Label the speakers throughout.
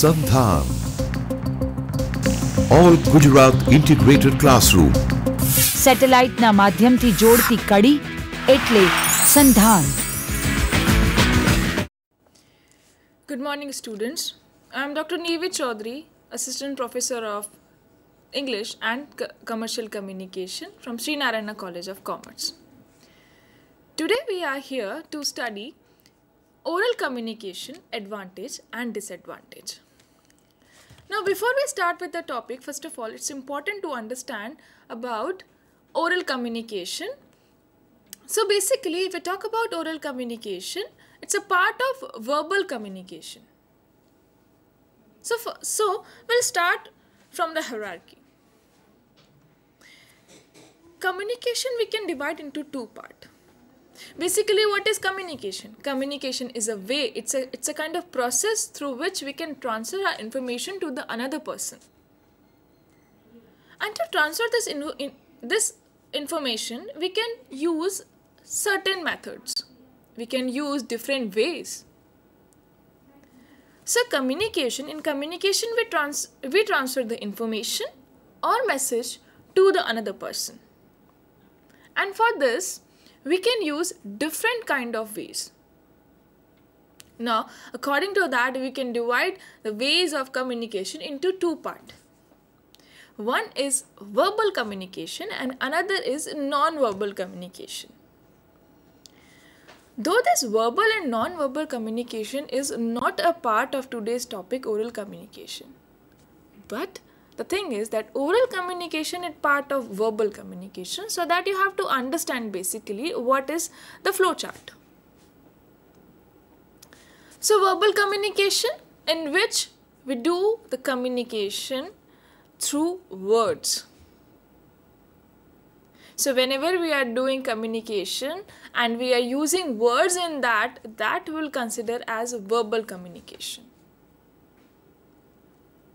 Speaker 1: Sandhan. All Gujarat Integrated Classroom. thi jod thi kadi. એટલે સંધાન Good morning, students. I am Dr. નીવી Chaudhary, Assistant Professor of English and Commercial Communication from Sri Narayana College of Commerce. Today we are here to study oral communication advantage and disadvantage. Now before we start with the topic, first of all, it's important to understand about oral communication. So basically, if we talk about oral communication, it's a part of verbal communication. So, for, so we'll start from the hierarchy. Communication we can divide into two parts. Basically, what is communication? Communication is a way, it's a, it's a kind of process through which we can transfer our information to the another person. And to transfer this, in, in, this information, we can use certain methods. We can use different ways. So communication, in communication we, trans, we transfer the information or message to the another person. And for this, we can use different kind of ways. Now, according to that, we can divide the ways of communication into two parts. One is verbal communication and another is non-verbal communication. Though this verbal and non-verbal communication is not a part of today's topic, oral communication, but the thing is that oral communication is part of verbal communication so that you have to understand basically what is the flowchart. So verbal communication in which we do the communication through words. So whenever we are doing communication and we are using words in that, that will consider as verbal communication.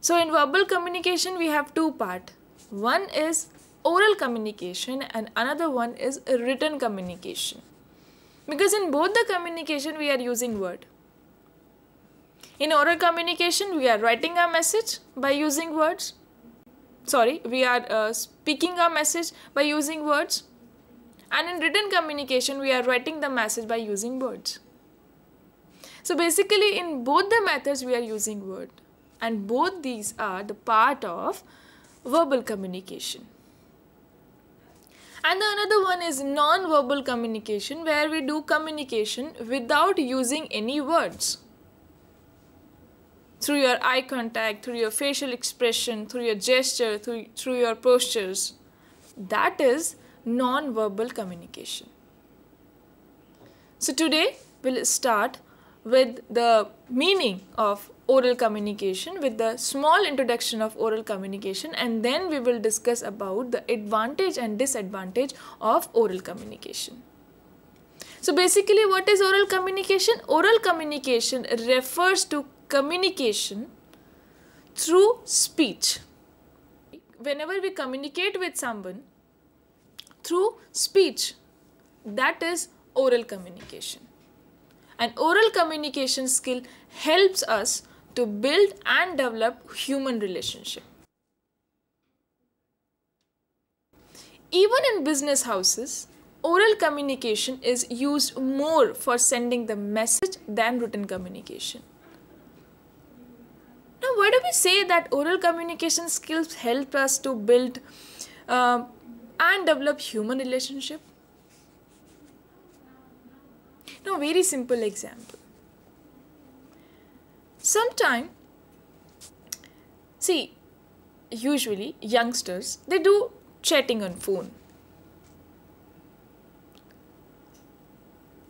Speaker 1: So in verbal communication, we have two part. One is oral communication and another one is written communication. Because in both the communication, we are using word. In oral communication, we are writing a message by using words. Sorry, we are uh, speaking a message by using words. And in written communication, we are writing the message by using words. So basically, in both the methods, we are using word and both these are the part of verbal communication. And the another one is non-verbal communication where we do communication without using any words. Through your eye contact, through your facial expression, through your gesture, through, through your postures. That is non-verbal communication. So today we'll start with the meaning of oral communication with the small introduction of oral communication and then we will discuss about the advantage and disadvantage of oral communication. So basically what is oral communication? Oral communication refers to communication through speech. Whenever we communicate with someone through speech that is oral communication and oral communication skill helps us to build and develop human relationship. Even in business houses, oral communication is used more for sending the message than written communication. Now, why do we say that oral communication skills help us to build uh, and develop human relationship? Now, very simple example. Sometime, see, usually youngsters, they do chatting on phone.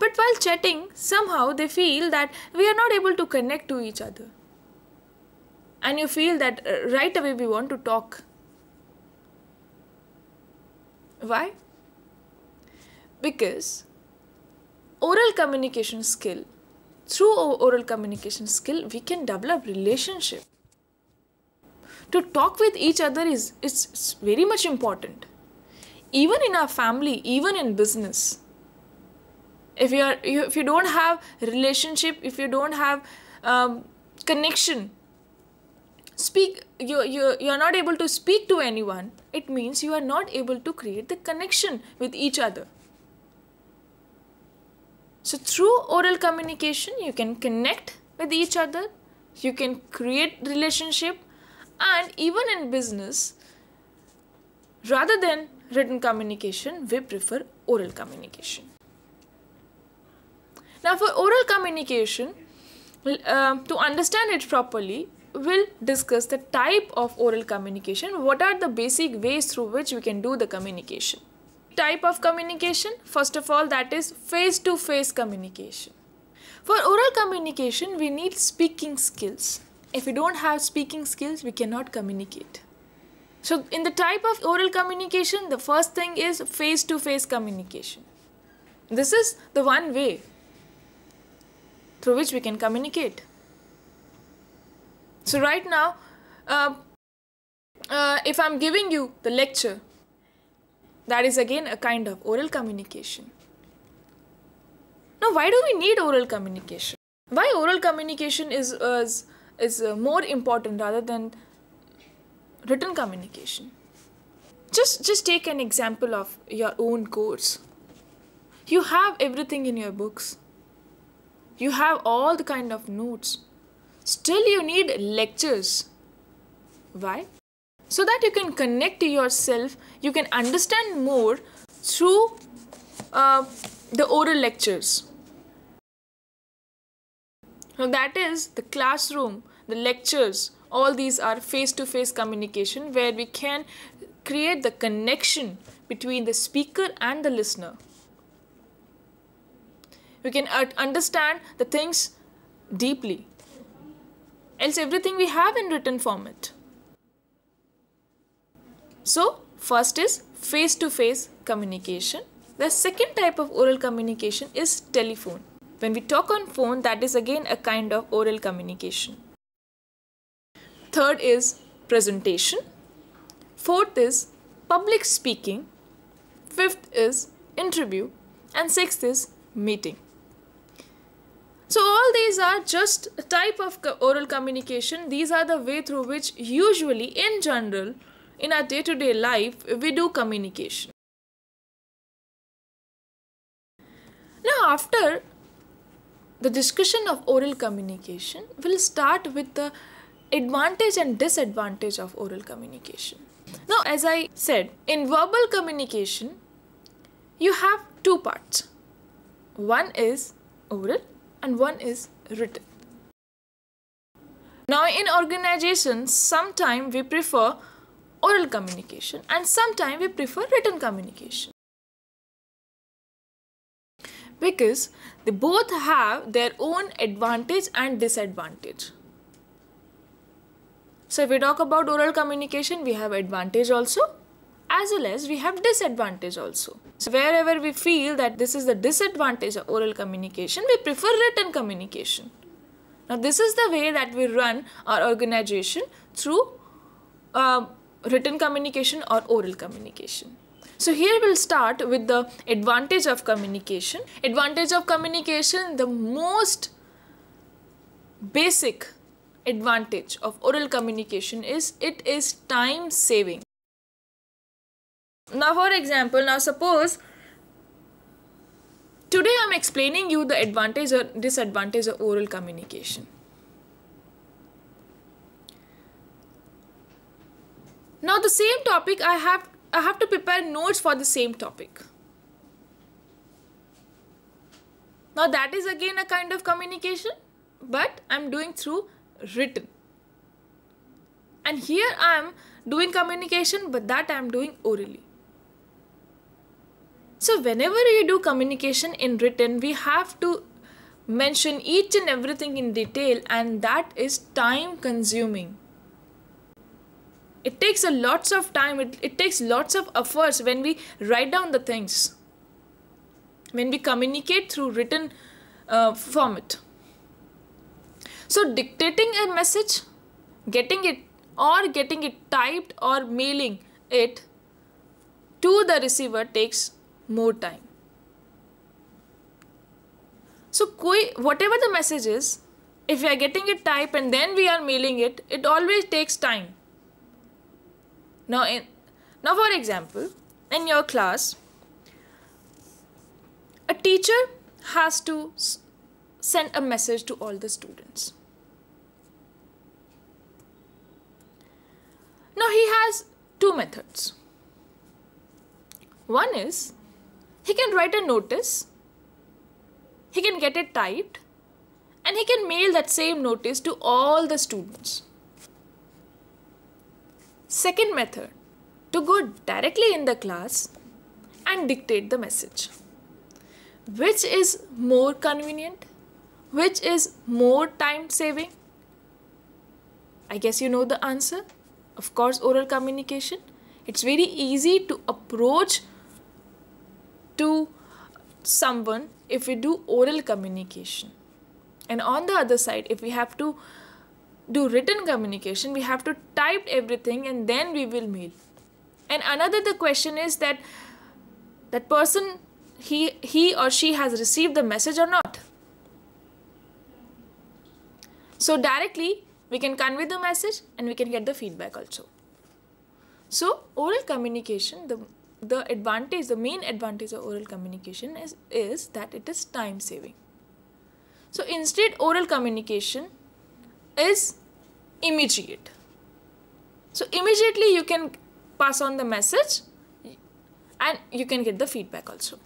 Speaker 1: But while chatting, somehow they feel that we are not able to connect to each other. And you feel that uh, right away we want to talk. Why? Because oral communication skill, through oral communication skill, we can develop relationship. To talk with each other is it's, it's very much important. Even in our family, even in business. If you are if you don't have relationship, if you don't have um, connection, speak you you you are not able to speak to anyone. It means you are not able to create the connection with each other. So through oral communication, you can connect with each other, you can create relationship and even in business, rather than written communication, we prefer oral communication. Now for oral communication, uh, to understand it properly, we'll discuss the type of oral communication, what are the basic ways through which we can do the communication type of communication first of all that is face to face communication for oral communication we need speaking skills if we don't have speaking skills we cannot communicate so in the type of oral communication the first thing is face to face communication this is the one way through which we can communicate so right now uh, uh, if i'm giving you the lecture that is again a kind of oral communication. Now, why do we need oral communication? Why oral communication is, is, is uh, more important rather than written communication? Just, just take an example of your own course. You have everything in your books. You have all the kind of notes. Still, you need lectures. Why? so that you can connect to yourself you can understand more through uh, the oral lectures so that is the classroom the lectures all these are face to face communication where we can create the connection between the speaker and the listener we can understand the things deeply else everything we have in written format so first is face-to-face communication. The second type of oral communication is telephone. When we talk on phone, that is again a kind of oral communication. Third is presentation. Fourth is public speaking. Fifth is interview. And sixth is meeting. So all these are just a type of oral communication. These are the way through which usually in general in our day to day life, we do communication. Now, after the discussion of oral communication, we'll start with the advantage and disadvantage of oral communication. Now, as I said, in verbal communication, you have two parts one is oral and one is written. Now, in organizations, sometimes we prefer oral communication and sometimes we prefer written communication because they both have their own advantage and disadvantage. So if we talk about oral communication, we have advantage also as well as we have disadvantage also. So wherever we feel that this is the disadvantage of oral communication, we prefer written communication. Now this is the way that we run our organization through uh, written communication or oral communication. So here we'll start with the advantage of communication. Advantage of communication, the most basic advantage of oral communication is it is time saving. Now for example, now suppose today I'm explaining you the advantage or disadvantage of oral communication. Now the same topic I have I have to prepare notes for the same topic. Now that is again a kind of communication but I'm doing through written. And here I'm doing communication but that I'm doing orally. So whenever you do communication in written we have to mention each and everything in detail and that is time consuming it takes a lots of time it, it takes lots of efforts when we write down the things when we communicate through written uh, format so dictating a message getting it or getting it typed or mailing it to the receiver takes more time so whatever the message is if we are getting it typed and then we are mailing it it always takes time now, in, now for example, in your class, a teacher has to send a message to all the students. Now he has two methods. One is he can write a notice, he can get it typed, and he can mail that same notice to all the students. Second method, to go directly in the class and dictate the message. Which is more convenient? Which is more time saving? I guess you know the answer. Of course, oral communication. It's very easy to approach to someone if we do oral communication. And on the other side, if we have to do written communication, we have to type everything and then we will mail. And another the question is that that person he he or she has received the message or not. So directly we can convey the message and we can get the feedback also. So oral communication, the the advantage, the main advantage of oral communication is, is that it is time saving. So instead oral communication is immediate. So immediately you can pass on the message and you can get the feedback also.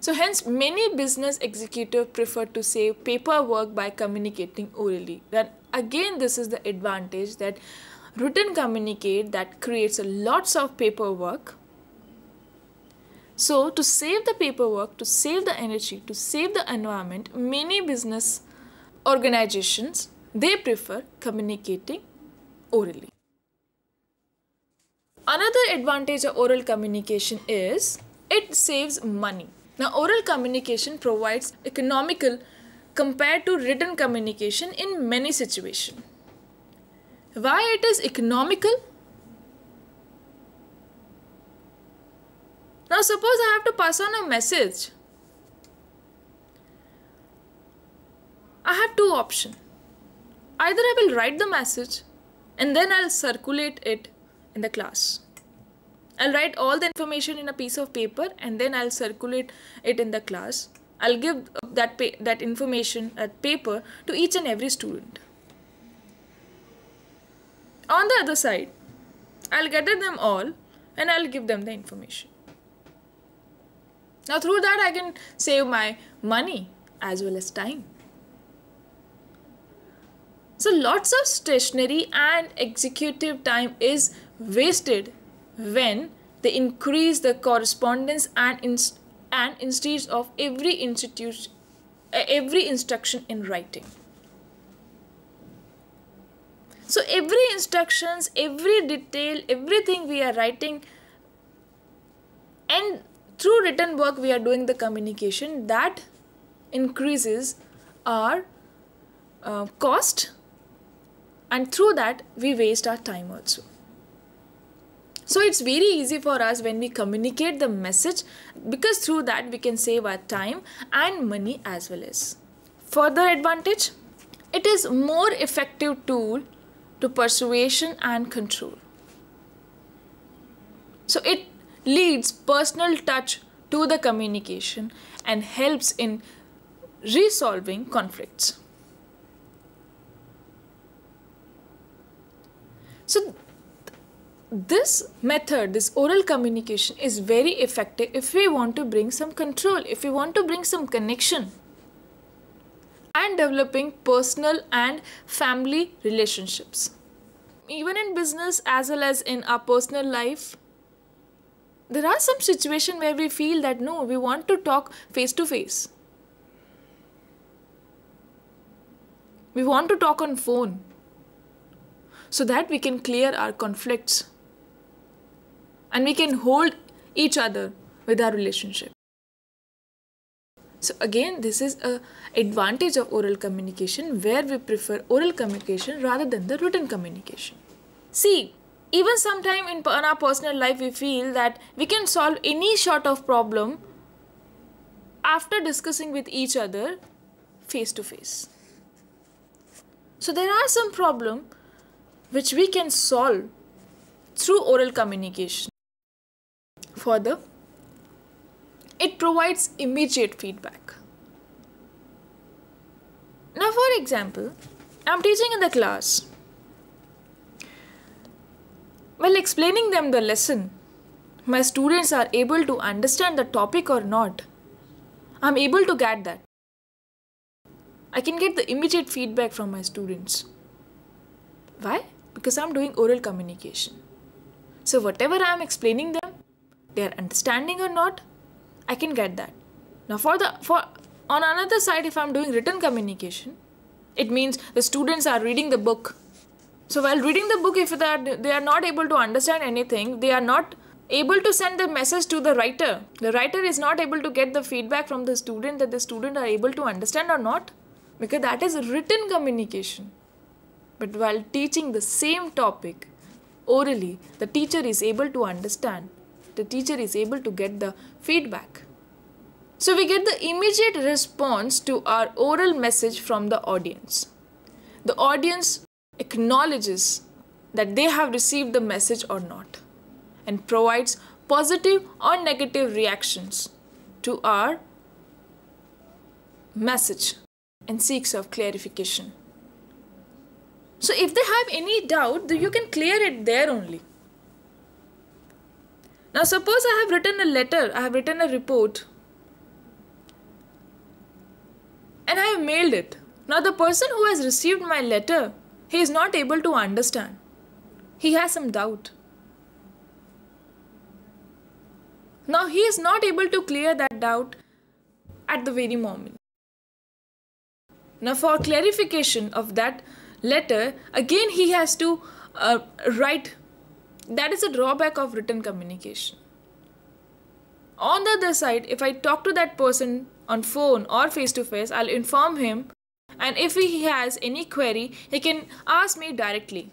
Speaker 1: So hence many business executives prefer to save paperwork by communicating orally. Then again this is the advantage that written communicate that creates a lots of paperwork. So to save the paperwork, to save the energy, to save the environment, many business organizations, they prefer communicating orally. Another advantage of oral communication is it saves money. Now, oral communication provides economical compared to written communication in many situations. Why it is economical? Now, suppose I have to pass on a message I have two options. Either I will write the message and then I'll circulate it in the class. I'll write all the information in a piece of paper and then I'll circulate it in the class. I'll give that that information, that paper to each and every student. On the other side, I'll gather them all and I'll give them the information. Now through that I can save my money as well as time. So lots of stationary and executive time is wasted when they increase the correspondence and inst and instead of every institute every instruction in writing. So every instructions, every detail, everything we are writing and through written work we are doing the communication that increases our uh, cost and through that we waste our time also so it's very easy for us when we communicate the message because through that we can save our time and money as well as further advantage it is more effective tool to persuasion and control so it leads personal touch to the communication and helps in resolving conflicts So this method, this oral communication is very effective if we want to bring some control, if we want to bring some connection and developing personal and family relationships. Even in business as well as in our personal life, there are some situations where we feel that no, we want to talk face to face. We want to talk on phone so that we can clear our conflicts and we can hold each other with our relationship so again this is a advantage of oral communication where we prefer oral communication rather than the written communication see even sometime in, in our personal life we feel that we can solve any sort of problem after discussing with each other face to face so there are some problem which we can solve through oral communication. Further, it provides immediate feedback. Now, for example, I'm teaching in the class. While explaining them the lesson, my students are able to understand the topic or not. I'm able to get that. I can get the immediate feedback from my students. Why? because I'm doing oral communication. So whatever I'm explaining them, they are understanding or not, I can get that. Now for the for on another side if I'm doing written communication, it means the students are reading the book. So while reading the book if they are, they are not able to understand anything, they are not able to send the message to the writer. The writer is not able to get the feedback from the student that the student are able to understand or not because that is written communication. But while teaching the same topic orally, the teacher is able to understand, the teacher is able to get the feedback. So we get the immediate response to our oral message from the audience. The audience acknowledges that they have received the message or not and provides positive or negative reactions to our message and seeks of clarification. So if they have any doubt, you can clear it there only. Now suppose I have written a letter, I have written a report and I have mailed it. Now the person who has received my letter, he is not able to understand. He has some doubt. Now he is not able to clear that doubt at the very moment. Now for clarification of that letter, again he has to uh, write. That is a drawback of written communication. On the other side, if I talk to that person on phone or face to face, I'll inform him and if he has any query, he can ask me directly.